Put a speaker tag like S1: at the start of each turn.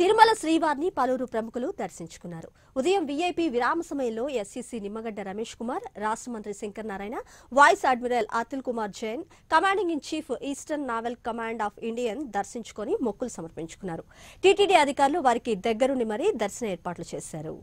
S1: తిరుమల శ్రీవారిని పలువురు ప్రముఖులు దర్శించుకున్నారు ఉదయం వీఐపీ విరామ సమయంలో ఎస్సీసీ నిమ్మగడ్డ రమేష్ కుమార్ రాష్ట్ర మంత్రి Shankar Narayana vice admiral Atul Kumar Jain commanding in chief eastern naval command of Indian దర్శించుకుని మొక్కులు సమర్పించుకున్నారు టీటీడీ అధికారులు వారికి దగ్గరుండి మరీ దర్శన ఏర్పాట్లు చేశారు